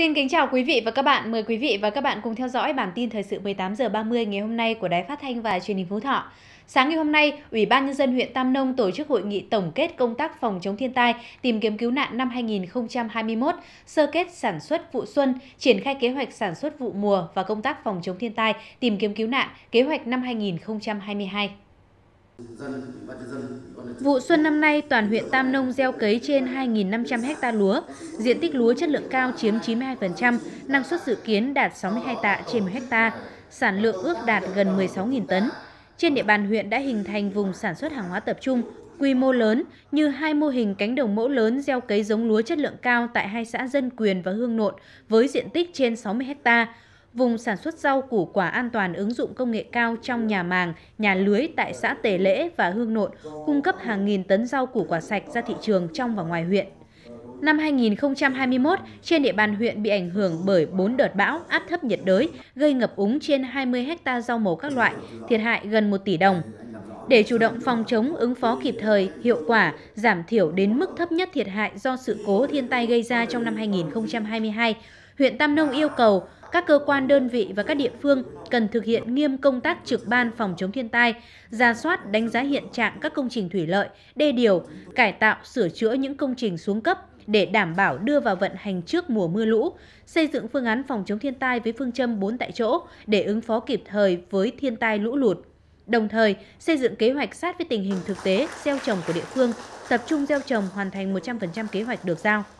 Xin kính chào quý vị và các bạn. Mời quý vị và các bạn cùng theo dõi bản tin thời sự 18 giờ 30 ngày hôm nay của Đài Phát thanh và Truyền hình Phú Thọ. Sáng ngày hôm nay, Ủy ban nhân dân huyện Tam Nông tổ chức hội nghị tổng kết công tác phòng chống thiên tai, tìm kiếm cứu nạn năm 2021, sơ kết sản xuất vụ xuân, triển khai kế hoạch sản xuất vụ mùa và công tác phòng chống thiên tai, tìm kiếm cứu nạn kế hoạch năm 2022. Vụ xuân năm nay, toàn huyện Tam Nông gieo cấy trên 2.500 ha lúa, diện tích lúa chất lượng cao chiếm 92%, năng suất dự kiến đạt 62 tạ trên 1 ha, sản lượng ước đạt gần 16.000 tấn. Trên địa bàn huyện đã hình thành vùng sản xuất hàng hóa tập trung, quy mô lớn như hai mô hình cánh đồng mẫu lớn gieo cấy giống lúa chất lượng cao tại hai xã Dân Quyền và Hương Nộn với diện tích trên 60 hectare, vùng sản xuất rau củ quả an toàn ứng dụng công nghệ cao trong nhà màng, nhà lưới tại xã Tề Lễ và Hương Nộn, cung cấp hàng nghìn tấn rau củ quả sạch ra thị trường trong và ngoài huyện. Năm 2021, trên địa bàn huyện bị ảnh hưởng bởi 4 đợt bão áp thấp nhiệt đới, gây ngập úng trên 20 ha rau màu các loại, thiệt hại gần 1 tỷ đồng. Để chủ động phòng chống, ứng phó kịp thời, hiệu quả, giảm thiểu đến mức thấp nhất thiệt hại do sự cố thiên tai gây ra trong năm 2022, huyện Tam Nông yêu cầu các cơ quan đơn vị và các địa phương cần thực hiện nghiêm công tác trực ban phòng chống thiên tai, ra soát đánh giá hiện trạng các công trình thủy lợi, đê điều, cải tạo, sửa chữa những công trình xuống cấp để đảm bảo đưa vào vận hành trước mùa mưa lũ, xây dựng phương án phòng chống thiên tai với phương châm 4 tại chỗ để ứng phó kịp thời với thiên tai lũ lụt. Đồng thời, xây dựng kế hoạch sát với tình hình thực tế gieo trồng của địa phương, tập trung gieo trồng hoàn thành 100% kế hoạch được giao.